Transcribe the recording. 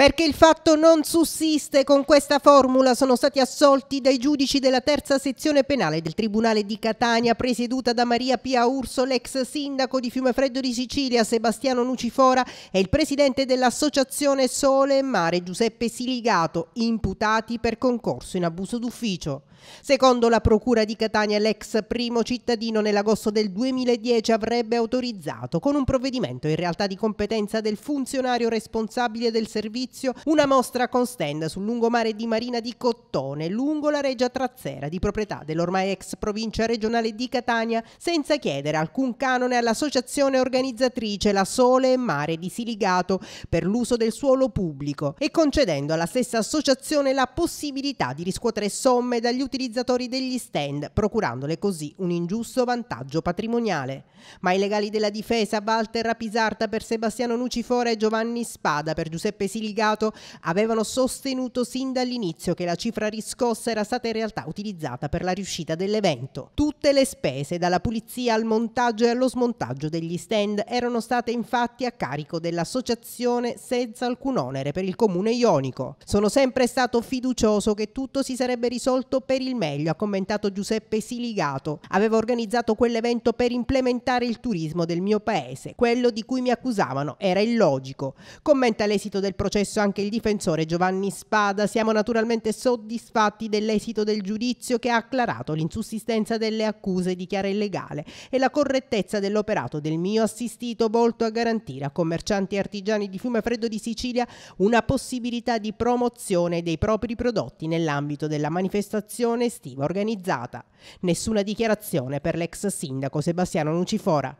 Perché il fatto non sussiste con questa formula sono stati assolti dai giudici della terza sezione penale del Tribunale di Catania, presieduta da Maria Pia Urso, l'ex sindaco di Fiumefreddo di Sicilia, Sebastiano Nucifora e il presidente dell'associazione Sole e Mare, Giuseppe Siligato, imputati per concorso in abuso d'ufficio. Secondo la Procura di Catania, l'ex primo cittadino nell'agosto del 2010 avrebbe autorizzato, con un provvedimento in realtà di competenza del funzionario responsabile del servizio, inizio una mostra con stand sul lungomare di Marina di Cottone, lungo la Regia Trazzera, di proprietà dell'ormai ex provincia regionale di Catania, senza chiedere alcun canone all'associazione organizzatrice La Sole e Mare di Siligato per l'uso del suolo pubblico e concedendo alla stessa associazione la possibilità di riscuotere somme dagli utilizzatori degli stand, procurandole così un ingiusto vantaggio patrimoniale. Ma i legali della difesa Walter Rapisarta per Sebastiano Nucifora e Giovanni Spada per Giuseppe Siligato spiegato, avevano sostenuto sin dall'inizio che la cifra riscossa era stata in realtà utilizzata per la riuscita dell'evento. Tutte le spese, dalla pulizia al montaggio e allo smontaggio degli stand, erano state infatti a carico dell'associazione senza alcun onere per il comune ionico. Sono sempre stato fiducioso che tutto si sarebbe risolto per il meglio, ha commentato Giuseppe Siligato. Avevo organizzato quell'evento per implementare il turismo del mio paese. Quello di cui mi accusavano era illogico. Commenta l'esito del processo processo anche il difensore Giovanni Spada. Siamo naturalmente soddisfatti dell'esito del giudizio che ha acclarato l'insussistenza delle accuse di chiara illegale e la correttezza dell'operato del mio assistito volto a garantire a commercianti e artigiani di Fiume Freddo di Sicilia una possibilità di promozione dei propri prodotti nell'ambito della manifestazione estiva organizzata. Nessuna dichiarazione per l'ex sindaco Sebastiano Lucifora.